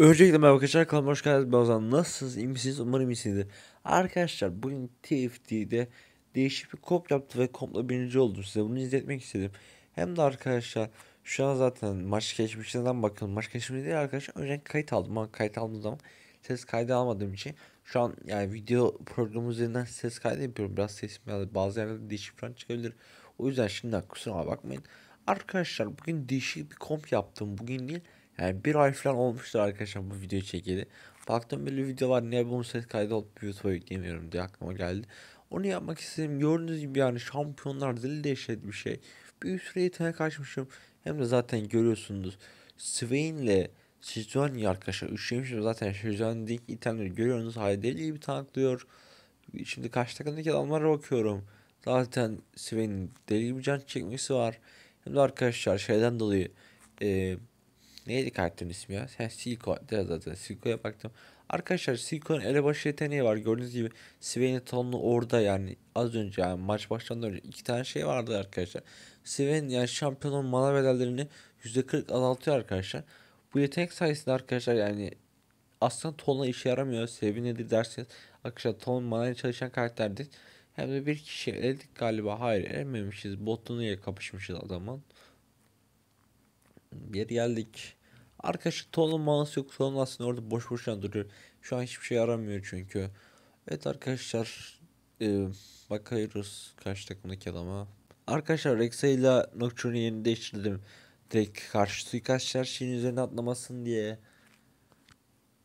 Öncelikle merhaba arkadaşlar kanalıma hoş geldiniz. Ben Nasılsınız? İyi misiniz? Umarım iyisinizdir. Arkadaşlar bugün TFT'de değişik bir komp yaptı ve komple birinci oldum. Size bunu izletmek istedim. Hem de arkadaşlar şu an zaten maç geçmişinden bakın. Maç geçmişi değil arkadaşlar. Önce kayıt aldım. Ben kayıt aldığım zaman ses kaydı almadığım için şu an yani video programı üzerinden ses kaydı yapıyorum. Biraz sesim yani bazı yerlerde değişik falan çıkabilir. O yüzden şimdiden kusura bakmayın. Arkadaşlar bugün değişik bir komp yaptım. Bugün değil yani bir ay falan olmuştu arkadaşlar bu videoyu çekeli. Baktım böyle video var niye bunu ses kaydı alıp YouTube'a yükleyemiyorum diye aklıma geldi. Onu yapmak istedim. Gördüğünüz gibi yani şampiyonlar deli dehşet bir şey. Bir süre yeteneğe kaçmışım. Hem de zaten görüyorsunuz. Swain'le Shizuani arkadaşlar üçlemişim zaten dik itemleri görüyorsunuz. deli gibi tanklıyor. Şimdi kaç takımdaki adamlara bakıyorum. Zaten Sven'in deli bir can çekmesi var. Hem de arkadaşlar şeyden dolayı e, Neydi karakterin ismi ya? Sen Siko de zaten. Siko'ya baktım. Arkadaşlar Siko'nun elebaşı yeteneği var. Gördüğünüz gibi Sven'in tanımı orada yani. Az önce yani maç başlamadan önce iki tane şey vardı arkadaşlar. Sven yani şampiyonun mana bedellerini %40 azaltıyor arkadaşlar. Bu yetenek sayesinde arkadaşlar yani aslında tonla işe yaramıyor. Sebebi nedir derseniz arkadaşlar ton manaya çalışan karakterdir. Hem de bir kişi eledik galiba. Hayır elememişiz. Botunu ile kapışmışız adamın bir geldik. Arkadaşı tonun manası yok. Tonun aslında orada boş boşuna duruyor. Şu an hiçbir şey aramıyor çünkü. Evet arkadaşlar. E, bakıyoruz karşı takımdaki adama. Arkadaşlar Rexa ile Nocturne'yi yeni değiştirdim. Direkt karşı suikastçılar şeyin üzerine atlamasın diye.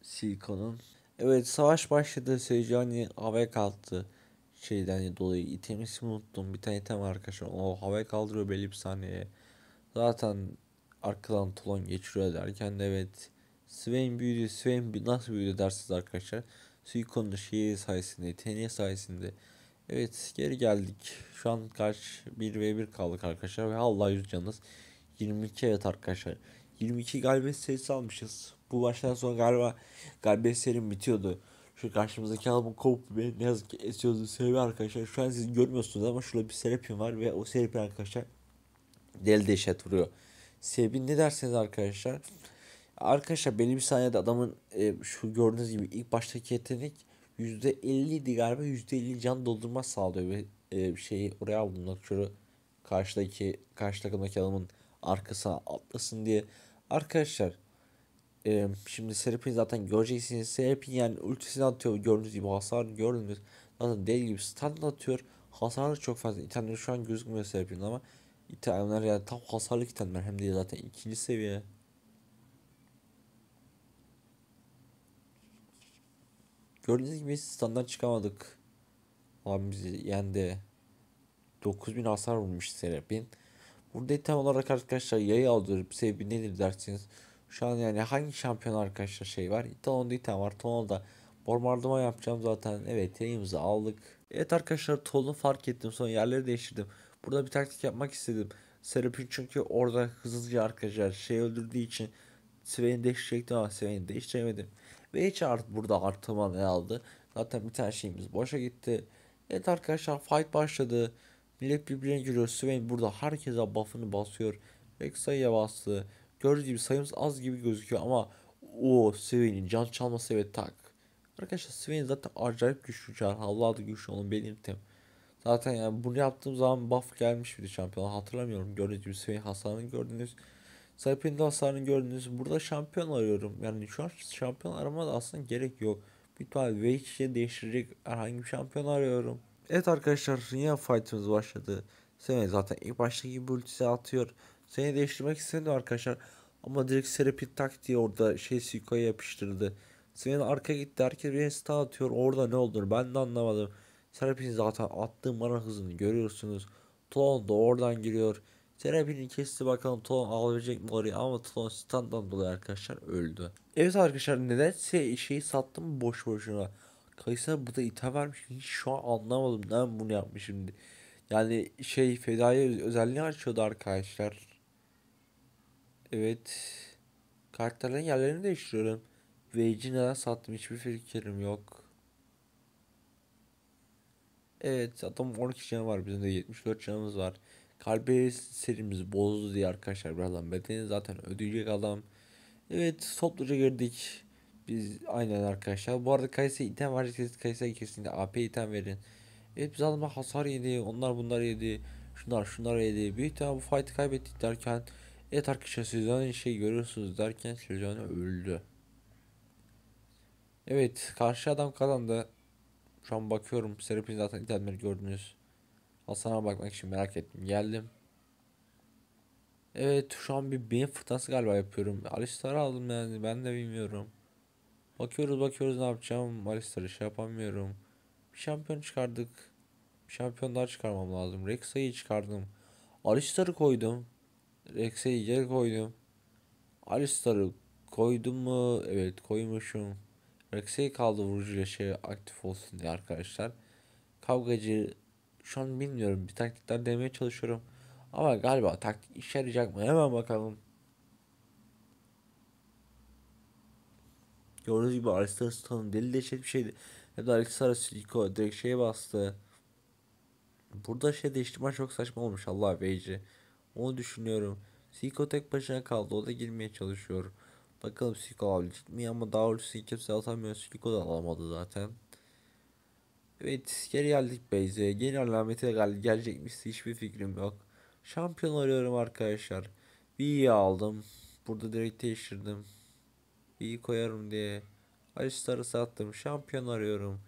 Silikon'un. Evet savaş başladı. Sejani havaya kalktı. Şeyden dolayı item ismi unuttum. Bir tane item arkadaşlar. O havaya kaldırıyor belli bir saniye Zaten arkadan Tolon geçiriyor derken evet Swain büyüdü. Swain nasıl büyüdü dersiniz arkadaşlar. Suiko'nun şeyi sayesinde, yeteneği sayesinde. Evet geri geldik. Şu an kaç? 1 ve 1 kaldık arkadaşlar. Ve Allah yüzcanız 22 evet arkadaşlar. 22 galibiyet sayısı almışız. Bu baştan sonra galiba galibiyet serim bitiyordu. Şu karşımızdaki adamın kovup ne yazık ki esiyordu sebebi arkadaşlar. Şu an siz görmüyorsunuz ama şurada bir serpin var ve o serpin arkadaşlar deli deşet vuruyor. Sebebi ne derseniz arkadaşlar. Arkadaşlar benim sayede adamın e, şu gördüğünüz gibi ilk baştaki yetenek %50'ydi galiba %50 can doldurma sağlıyor ve e, şeyi oraya aldım nokçuru karşıdaki karşı takımdaki adamın arkasına atlasın diye. Arkadaşlar e, şimdi Serapin zaten göreceksiniz. Serapin yani ultisini atıyor gördüğünüz gibi hasar gördünüz. Zaten deli gibi stun atıyor. Hasarı çok fazla. İtalyanlar şu an gözükmüyor Serapin ama İtalyanlar ya tam hasarlı itemler hem de zaten ikinci seviye. Gördüğünüz gibi standart çıkamadık. Abimizi yendi. 9000 hasar vurmuş Serapin. Burada tam olarak arkadaşlar yayı aldırıp sebebi nedir dersiniz. Şu an yani hangi şampiyon arkadaşlar şey var? İtalon'da item var. Tonal'da bombardıman yapacağım zaten. Evet yayımızı aldık. Evet arkadaşlar Tol'u fark ettim. Sonra yerleri değiştirdim. Burada bir taktik yapmak istedim. Serapin çünkü orada hızlıca arkadaşlar şey öldürdüğü için Sven'i değiştirecektim ama Sven'i değiştiremedim. Ve hiç art burada artıma ne aldı. Zaten bir tane şeyimiz boşa gitti. Evet arkadaşlar fight başladı. Millet birbirine giriyor. Sven burada herkese buff'ını basıyor. Pek sayıya bastı. Gördüğünüz gibi sayımız az gibi gözüküyor ama o Sven'in can çalması evet tak. Arkadaşlar Sven zaten acayip güçlü can. Havladı güçlü onun belirtim. Zaten yani bunu yaptığım zaman buff gelmiş bir şampiyon. Hatırlamıyorum. Gördüğünüz gibi seviye hasarını gördünüz. Sayıpinde hasarını gördünüz. Burada şampiyon arıyorum. Yani şu an şampiyon arama da aslında gerek yok. Bir tane V2'ye değiştirecek herhangi bir şampiyon arıyorum. Evet arkadaşlar yine fightımız başladı. Seni zaten ilk baştaki gibi ultisi atıyor. Seni değiştirmek istedi arkadaşlar. Ama direkt Serapit tak diye orada şey Siko'ya yapıştırdı. Senin arka gitti herkes bir stun atıyor. Orada ne olur ben de anlamadım. Serap'in zaten attığı mana hızını görüyorsunuz. Tlon da oradan giriyor. Serapin'i kesti bakalım Tlon alabilecek mi orayı ama Tlon standdan dolayı arkadaşlar öldü. Evet arkadaşlar nedense şeyi sattım boş boşuna. Kaysa bu da itham vermiş. Hiç şu an anlamadım neden bunu yapmışım. Yani şey fedaya özelliği açıyordu arkadaşlar. Evet. Kartların yerlerini değiştiriyorum. Wage'i neden sattım hiçbir fikrim yok. Evet adam 12 canı var bizim de 74 canımız var. Kalbe serimiz bozdu diye arkadaşlar birazdan bedeni zaten ödeyecek adam. Evet topluca girdik. Biz aynen arkadaşlar. Bu arada Kayseri item var. Kayseri kesinlikle AP item verin. Evet biz adama hasar yedi. Onlar bunlar yedi. Şunlar şunlar yedi. Büyük ihtimalle bu fight'ı kaybettik derken. Evet arkadaşlar Sezon'un şey görüyorsunuz derken Sezon öldü. Evet karşı adam kazandı. Şu an bakıyorum. Serap'in zaten itemleri gördünüz. Hasan'a bakmak için merak ettim. Geldim. Evet şu an bir beyin fırtınası galiba yapıyorum. Alistar'ı aldım yani ben de bilmiyorum. Bakıyoruz bakıyoruz ne yapacağım. Alistar'ı şey yapamıyorum. Bir şampiyon çıkardık. Bir şampiyon daha çıkarmam lazım. Rexa'yı çıkardım. Alistar'ı koydum. Rexa'yı geri koydum. Alistar'ı koydum mu? Evet koymuşum. Rex'e kaldı vurucuyla şey aktif olsun diye arkadaşlar. Kavgacı şu an bilmiyorum bir taktikler demeye çalışıyorum. Ama galiba taktik işe yarayacak mı hemen bakalım. Gördüğünüz gibi Alistair Stone'un deli deşet bir şeydi. Ya da Alistair Siko direkt şeye bastı. Burada şey değiştirme çok saçma olmuş Allah beyci. Onu düşünüyorum. Siko tek başına kaldı o da girmeye çalışıyor. Bakalım Siko alabilecek mi ama daha doğrusu kimse atamıyor. Siko da alamadı zaten. Evet geri geldik Beyze. Geri alamete gel gelecekmiş hiçbir fikrim yok. Şampiyon arıyorum arkadaşlar. V'yi aldım. Burada direkt değiştirdim. V'yi koyarım diye. Alistar'ı sattım. Şampiyon arıyorum.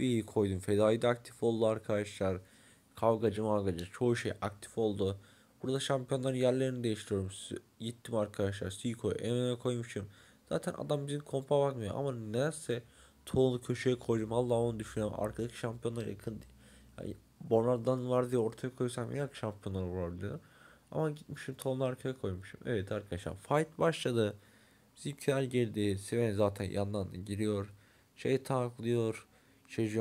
V'yi koydum. Fedai de aktif oldu arkadaşlar. Kavgacı mavgacı çoğu şey aktif oldu. Burada şampiyonların yerlerini değiştiriyorum. Gittim arkadaşlar. Siko'yu Emre'ye koymuşum. Zaten adam bizim kompa bakmıyor ama nedense Tol'u köşeye koydum. Allah onu düşünüyorum. Arkadaki şampiyonlar yakın. Yani Bonard'dan var diye ortaya koysam yak şampiyonlar var diyor. Ama gitmişim Tol'un arkaya koymuşum. Evet arkadaşlar fight başladı. Zipkiler girdi. Sven zaten yandan giriyor. Şey taklıyor. Şey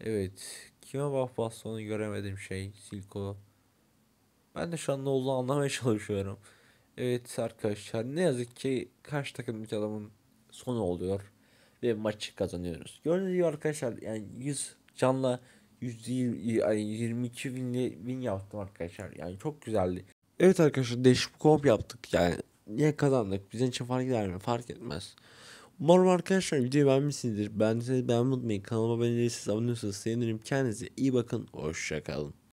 Evet. Kime bak bastığını göremedim şey. Silko. Ben de şu an ne olduğunu anlamaya çalışıyorum. Evet arkadaşlar ne yazık ki kaç takım bir adamın sonu oluyor ve maçı kazanıyoruz. Gördüğünüz gibi arkadaşlar yani 100 canla 100 yani 22 binli bin yaptım arkadaşlar. Yani çok güzeldi. Evet arkadaşlar değişik bir komp yaptık yani. Niye kazandık? Bizim için fark eder mi? Fark etmez. Umarım arkadaşlar videoyu beğenmişsinizdir. Beğendiyseniz beğenmeyi unutmayın. Kanalıma abone değilseniz abone olursanız sevinirim. Kendinize iyi bakın. Hoşçakalın.